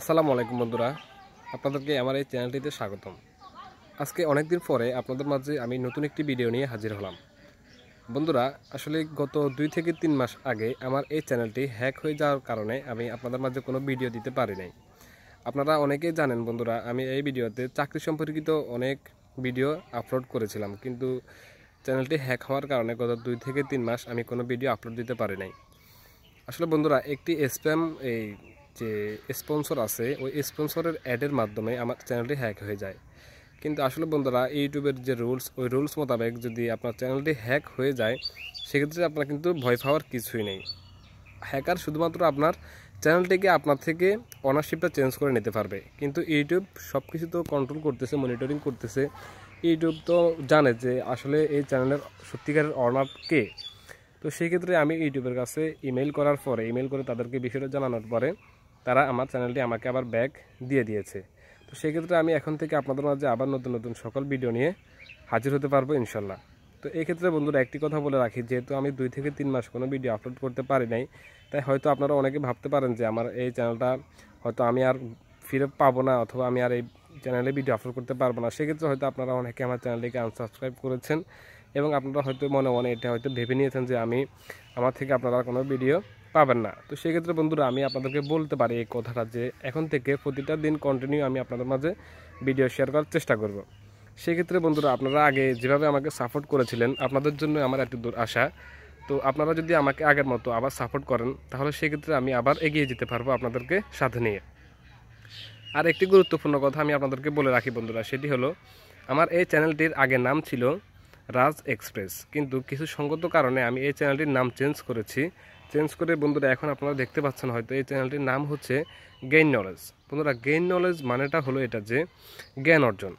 আসসালামু আলাইকুম বন্ধুরা আপনাদেরকে আমার এই চ্যানেলটিতে স্বাগতম আজকে অনেক দিন পরে আপনাদের মাঝে আমি নতুন একটি ভিডিও নিয়ে হাজির হলাম বন্ধুরা আসলে গত দুই থেকে তিন মাস আগে আমার এই চ্যানেলটি হ্যাক হয়ে যাওয়ার কারণে আমি আপনাদের মাঝে কোনো ভিডিও দিতে পারি নাই আপনারা অনেকেই জানেন বন্ধুরা আমি এই ভিডিওতে চাকরি সম্পর্কিত অনেক ভিডিও আপলোড করেছিলাম কিন্তু চ্যানেলটি হ্যাক হওয়ার কারণে গত দুই থেকে তিন মাস আমি কোনো ভিডিও আপলোড দিতে পারি নাই আসলে বন্ধুরা একটি স্প্যাম এই যে স্পন্সর আছে ওই স্পন্সরের অ্যাডের মাধ্যমে আমার চ্যানেলটি হ্যাক হয়ে যায় কিন্তু আসলে বন্ধুরা ইউটিউবের যে রুলস ওই রুলস মোতাবেক যদি আপনার চ্যানেলটি হ্যাক হয়ে যায় সেক্ষেত্রে আপনার কিন্তু ভয় পাওয়ার কিছুই নেই হ্যাকার শুধুমাত্র আপনার চ্যানেলটিকে আপনার থেকে অনারশিপটা চেঞ্জ করে নিতে পারবে কিন্তু ইউটিউব সব কিছু তো কন্ট্রোল করতেছে মনিটরিং করতেছে ইউটিউব তো জানে যে আসলে এই চ্যানেলের সত্যিকারের অনার কে তো সেক্ষেত্রে আমি ইউটিউবের কাছে ইমেল করার পরে ইমেল করে তাদেরকে বিষয়টা জানানোর পরে তারা আমার চ্যানেলটি আমাকে আবার ব্যাক দিয়ে দিয়েছে তো সেক্ষেত্রে আমি এখন থেকে আপনাদের মাঝে আবার নতুন নতুন সকল ভিডিও নিয়ে হাজির হতে পারবো ইনশাল্লাহ তো এক্ষেত্রে বন্ধুরা একটি কথা বলে রাখি যেহেতু আমি দুই থেকে তিন মাস কোনো ভিডিও আপলোড করতে পারি নাই তাই হয়তো আপনারা অনেকে ভাবতে পারেন যে আমার এই চ্যানেলটা হয়তো আমি আর ফিরে পাবো না অথবা আমি আর এই চ্যানেলে ভিডিও আপলোড করতে পারবো না সেক্ষেত্রে হয়তো আপনারা অনেকে আমার চ্যানেলটিকে আনসাবস্ক্রাইব করেছেন এবং আপনারা হয়তো মনে মনে এটা হয়তো ভেবে নিয়েছেন যে আমি আমার থেকে আপনারা কোনো ভিডিও পাবেন না তো সেক্ষেত্রে বন্ধুরা আমি আপনাদেরকে বলতে পারি এই কথাটা যে এখন থেকে প্রতিটা দিন কন্টিনিউ আমি আপনাদের মাঝে ভিডিও শেয়ার করার চেষ্টা করব। সেক্ষেত্রে বন্ধুরা আপনারা আগে যেভাবে আমাকে সাপোর্ট করেছিলেন আপনাদের জন্য আমার একটু দূর আশা তো আপনারা যদি আমাকে আগের মতো আবার সাপোর্ট করেন তাহলে সেক্ষেত্রে আমি আবার এগিয়ে যেতে পারবো আপনাদেরকে সাথে নিয়ে আর একটি গুরুত্বপূর্ণ কথা আমি আপনাদেরকে বলে রাখি বন্ধুরা সেটি হলো আমার এই চ্যানেলটির আগে নাম ছিল রাজ এক্সপ্রেস কিন্তু কিছু সঙ্গত কারণে আমি এই চ্যানেলটির নাম চেঞ্জ করেছি চেঞ্জ করে বন্ধুরা এখন আপনারা দেখতে পাচ্ছেন হয়তো এই চ্যানেলটির নাম হচ্ছে গেইন নলেজ বন্ধুরা গেইন নলেজ মানেটা হলো এটা যে জ্ঞান অর্জন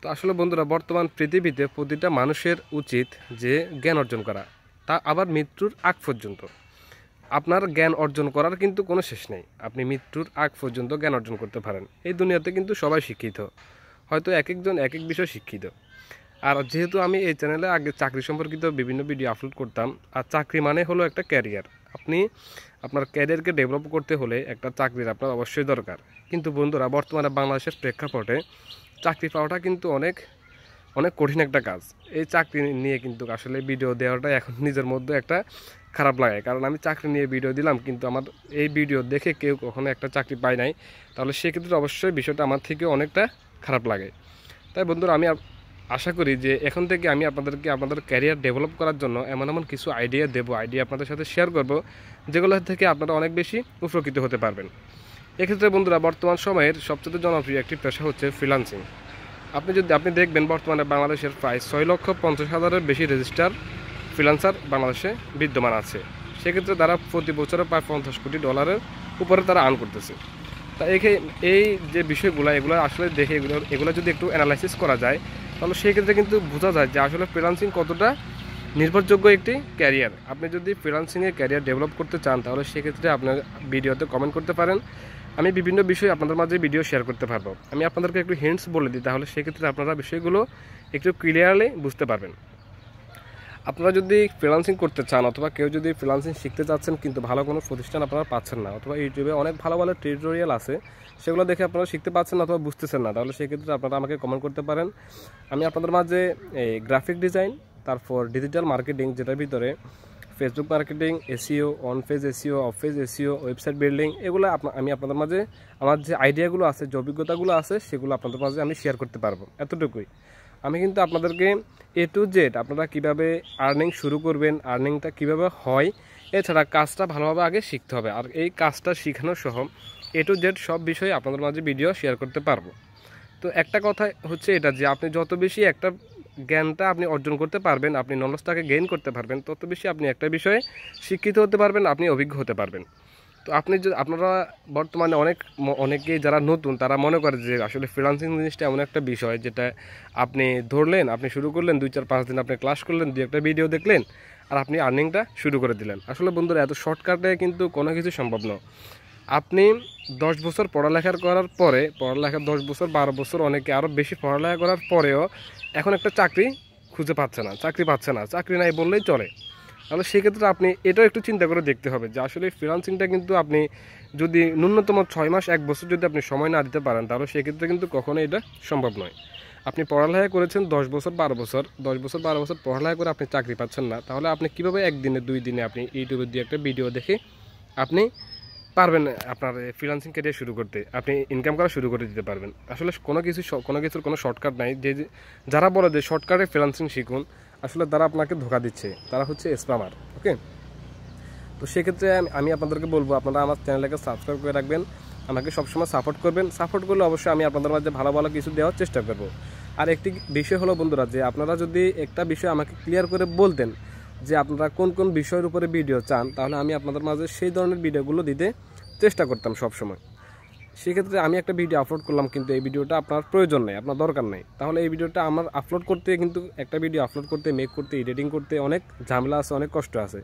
তো আসলে বন্ধুরা বর্তমান পৃথিবীতে প্রতিটা মানুষের উচিত যে জ্ঞান অর্জন করা তা আবার মৃত্যুর আগ পর্যন্ত আপনার জ্ঞান অর্জন করার কিন্তু কোনো শেষ নেই আপনি মৃত্যুর আগ পর্যন্ত জ্ঞান অর্জন করতে পারেন এই দুনিয়াতে কিন্তু সবাই শিক্ষিত হয়তো এক একজন এক এক বিষয় শিক্ষিত আর যেহেতু আমি এই চ্যানেলে আগে চাকরি সম্পর্কিত বিভিন্ন ভিডিও আপলোড করতাম আর চাকরি মানে হলো একটা ক্যারিয়ার আপনি আপনার ক্যারিয়ারকে ডেভেলপ করতে হলে একটা চাকরির আপনার অবশ্যই দরকার কিন্তু বন্ধুরা বর্তমানে বাংলাদেশের প্রেক্ষাপটে চাকরি পাওয়াটা কিন্তু অনেক অনেক কঠিন একটা কাজ এই চাকরি নিয়ে কিন্তু আসলে ভিডিও দেওয়াটা এখন নিজের মধ্যে একটা খারাপ লাগে কারণ আমি চাকরি নিয়ে ভিডিও দিলাম কিন্তু আমার এই ভিডিও দেখে কেউ কখনো একটা চাকরি পায় নাই তাহলে সেক্ষেত্রে অবশ্যই বিষয়টা আমার থেকে অনেকটা খারাপ লাগে তাই বন্ধুরা আমি আশা করি যে এখন থেকে আমি আপনাদেরকে আপনাদের ক্যারিয়ার ডেভেলপ করার জন্য এমন এমন কিছু আইডিয়া দেবো আইডিয়া আপনাদের সাথে শেয়ার করব যেগুলো থেকে আপনারা অনেক বেশি উপকৃত হতে পারবেন এক্ষেত্রে বন্ধুরা বর্তমান সময়ের সবচেয়ে জনপ্রিয় একটি পেশা হচ্ছে ফ্রিলান্সিং আপনি যদি আপনি দেখবেন বর্তমানে বাংলাদেশের প্রায় ছয় লক্ষ পঞ্চাশ হাজারের বেশি রেজিস্টার ফ্রিলান্সার বাংলাদেশে বিদ্যমান আছে সেক্ষেত্রে তারা প্রতি বছরে প্রায় পঞ্চাশ কোটি ডলারের উপরে তারা আর্ন করতেছে তা এই যে বিষয়গুলো এগুলো আসলে দেখে এগুলো এগুলো যদি একটু অ্যানালাইসিস করা যায় তাহলে সেক্ষেত্রে কিন্তু বোঝা যায় যে আসলে ফ্রিলান্সিং কতটা নির্ভরযোগ্য একটি ক্যারিয়ার আপনি যদি ফ্রিলান্সিংয়ের ক্যারিয়ার ডেভেলপ করতে চান তাহলে সেক্ষেত্রে আপনার ভিডিওতে কমেন্ট করতে পারেন আমি বিভিন্ন বিষয়ে আপনাদের মাঝে ভিডিও শেয়ার করতে পারবো আমি আপনাদেরকে একটু হিন্টস বলে দিই তাহলে সেক্ষেত্রে আপনারা বিষয়গুলো একটু ক্লিয়ারলি বুঝতে পারবেন আপনারা যদি ফ্রিলান্সিং করতে চান অথবা কেউ যদি ফ্রিলান্সিং শিখতে চাচ্ছেন কিন্তু ভালো কোনো প্রতিষ্ঠান আপনারা পাচ্ছেন না অথবা ইউটিউবে অনেক ভালো ভালো টিউটোরিয়াল আছে সেগুলো দেখে আপনারা শিখতে পাচ্ছেন না অথবা বুঝতেছেন না তাহলে সেক্ষেত্রে আপনারা আমাকে কমেন্ট করতে পারেন আমি আপনাদের মাঝে এই গ্রাফিক ডিজাইন তারপর ডিজিটাল মার্কেটিং যেটার ভিতরে Facebook marketing SEO on page SEO off page SEO website building এগুলো আমি আপনাদের মাঝে আমার যে আইডিয়াগুলো আছে যে অভিজ্ঞতাগুলো আছে সেগুলো আপনাদের মাঝে আমি শেয়ার করতে পারবো এতটুকুই আমি কিন্তু আপনাদেরকে এ টু জেড আপনারা কীভাবে আর্নিং শুরু করবেন আর্নিংটা কীভাবে হয় এছাড়া কাজটা ভালোভাবে আগে শিখতে হবে আর এই কাজটা শেখানো সহ এ টু জেড সব বিষয়ে আপনাদের মাঝে ভিডিও শেয়ার করতে পারবো তো একটা কথা হচ্ছে এটা যে আপনি যত বেশি একটা জ্ঞানটা আপনি অর্জন করতে পারবেন আপনি নলেজটাকে গেইন করতে পারবেন তত বেশি আপনি একটা বিষয়ে শিক্ষিত হতে পারবেন আপনি অভিজ্ঞ হতে পারবেন তো আপনি যদি আপনারা বর্তমানে অনেক অনেকেই যারা নতুন তারা মনে করে যে আসলে ফ্রিলান্সিং জিনিসটা এমন একটা বিষয় যেটা আপনি ধরলেন আপনি শুরু করলেন দুই চার পাঁচ দিন আপনি ক্লাস করলেন দুই একটা ভিডিও দেখলেন আর আপনি আর্নিংটা শুরু করে দিলেন আসলে বন্ধুরা এত শর্টকাটে কিন্তু কোনো কিছু সম্ভব নয় আপনি দশ বছর পড়ালেখার করার পরে পড়ালেখা দশ বছর বারো বছর অনেকে আরও বেশি পড়ালেখা করার পরেও এখন একটা চাকরি খুঁজে পাচ্ছে না চাকরি পাচ্ছে না চাকরি নাই বললেই চলে তাহলে সেক্ষেত্রে আপনি এটাও একটু চিন্তা করে দেখতে হবে যে আসলে ফিনান্সিংটা কিন্তু আপনি যদি ন্যূনতম ছয় মাস এক বছর যদি আপনি সময় না দিতে পারেন তাহলে সেক্ষেত্রে কিন্তু কখনো এটা সম্ভব নয় আপনি পড়ালেখা করেছেন দশ বছর বারো বছর দশ বছর বারো বছর পড়ালেখা করে আপনি চাকরি পাচ্ছেন না তাহলে আপনি কীভাবে একদিনে দুই দিনে আপনি ইউটিউবে দিয়ে একটা ভিডিও দেখে আপনি পারবেন আপনার ফ্রিলান্সিং ক্যারিয়ার শুরু করতে আপনি ইনকাম করা শুরু করে দিতে পারবেন আসলে কোনো কিছু কোনো কিছুর কোনো শর্টকাট নাই যে যারা বলে যে শর্টকাটে ফ্রিলান্সিং শিখুন আসলে তারা আপনাকে ধোকা দিচ্ছে তারা হচ্ছে স্প্যামার ওকে তো সেক্ষেত্রে আমি আপনাদেরকে বলবো আপনারা আমার চ্যানেলটাকে সাবস্ক্রাইব করে রাখবেন আমাকে সবসময় সাপোর্ট করবেন সাপোর্ট করলে অবশ্যই আমি আপনাদের মাঝে ভালো ভালো কিছু দেওয়ার চেষ্টা করব আর একটি বিষয় হলো বন্ধুরা যে আপনারা যদি একটা বিষয় আমাকে ক্লিয়ার করে বলতেন যে আপনারা কোন কোন বিষয়ের উপরে ভিডিও চান তাহলে আমি আপনাদের মাঝে সেই ধরনের ভিডিওগুলো দিতে চেষ্টা করতাম সবসময় সেক্ষেত্রে আমি একটা ভিডিও আপলোড করলাম কিন্তু এই ভিডিওটা আপনার প্রয়োজন নেই আপনার দরকার নেই তাহলে এই ভিডিওটা আমার আপলোড করতে কিন্তু একটা ভিডিও আপলোড করতে মেক করতে এডিটিং করতে অনেক ঝামেলা আছে অনেক কষ্ট আছে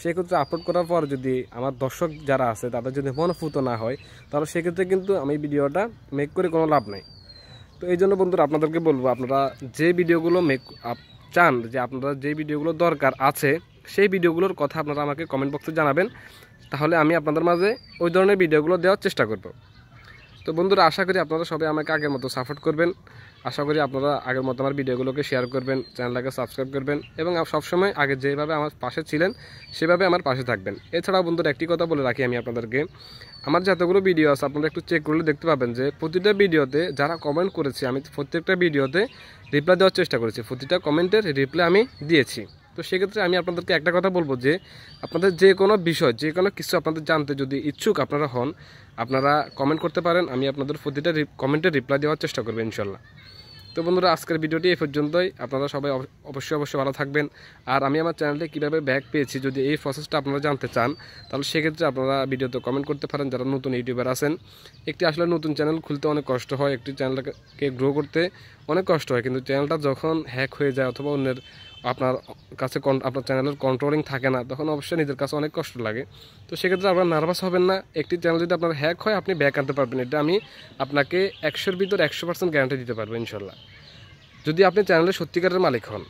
সেক্ষেত্রে আপলোড করার পর যদি আমার দর্শক যারা আছে তাদের যদি মনফুত না হয় তাহলে সেক্ষেত্রে কিন্তু আমি ভিডিওটা মেক করে কোনো লাভ নেই তো এই জন্য বন্ধুরা আপনাদেরকে বলবো আপনারা যে ভিডিওগুলো মেক চান যে আপনারা যে ভিডিওগুলো দরকার আছে সেই ভিডিওগুলোর কথা আপনারা আমাকে কমেন্ট বক্সে জানাবেন তাহলে আমি আপনাদের মাঝে ওই ধরনের ভিডিওগুলো দেওয়ার চেষ্টা করব তো বন্ধুরা আশা করি আপনারা সবাই আমাকে আগের মতো সাপোর্ট করবেন আশা করি আপনারা আগের মতো আমার ভিডিওগুলোকে শেয়ার করবেন চ্যানেলটাকে সাবস্ক্রাইব করবেন এবং সবসময় আগে যেভাবে আমার পাশে ছিলেন সেভাবে আমার পাশে থাকবেন এছাড়াও বন্ধুরা একটি কথা বলে রাখি আমি আপনাদেরকে আমার যতগুলো ভিডিও আছে আপনারা একটু চেক করলে দেখতে পাবেন যে প্রতিটা ভিডিওতে যারা কমেন্ট করেছে আমি প্রত্যেকটা ভিডিওতে রিপ্লাই দেওয়ার চেষ্টা করেছি প্রতিটা কমেন্টের রিপ্লাই আমি দিয়েছি তো সেক্ষেত্রে আমি আপনাদেরকে একটা কথা বলবো যে আপনাদের যে কোনো বিষয় যে কোনো কিছু আপনাদের জানতে যদি ইচ্ছুক আপনারা হন আপনারা কমেন্ট করতে পারেন আমি আপনাদের প্রতিটা কমেন্টে রিপ্লাই দেওয়ার চেষ্টা করবো ইনশাল্লাহ তো বন্ধুরা আজকের ভিডিওটি এই পর্যন্তই আপনারা সবাই অবশ্যই অবশ্যই ভালো থাকবেন আর আমি আমার চ্যানেলে কীভাবে ব্যাক পেয়েছি যদি এই প্রসেসটা আপনারা জানতে চান তাহলে সেক্ষেত্রে আপনারা ভিডিওতে কমেন্ট করতে পারেন যারা নতুন ইউটিউবার আছেন একটি আসলে নতুন চ্যানেল খুলতে অনেক কষ্ট হয় একটি চ্যানেলটাকে গ্রো করতে অনেক কষ্ট হয় কিন্তু চ্যানেলটা যখন হ্যাক হয়ে যায় অথবা অন্যের আপনার কাছে আপনার চ্যানেলের কন্ট্রোলিং থাকে না তখন অবশ্যই নিজের কাছে অনেক কষ্ট লাগে তো সেক্ষেত্রে আপনার নার্ভাস হবেন না একটি চ্যানেল যদি আপনার হ্যাক হয় আপনি ব্যাক আনতে পারবেন এটা আমি আপনাকে একশোর ভিতর একশো পার্সেন্ট গ্যারান্টি দিতে পারবো ইনশাল্লাহ যদি আপনি চ্যানেলের সত্যিকারের মালিক হন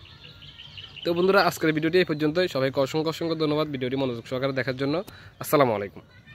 তো বন্ধুরা আজকের ভিডিওটি এই পর্যন্তই সবাইকে অসংখ্য অসংখ্য ধন্যবাদ ভিডিওটি মনোযোগ সহকারে দেখার জন্য আসসালামু আলাইকুম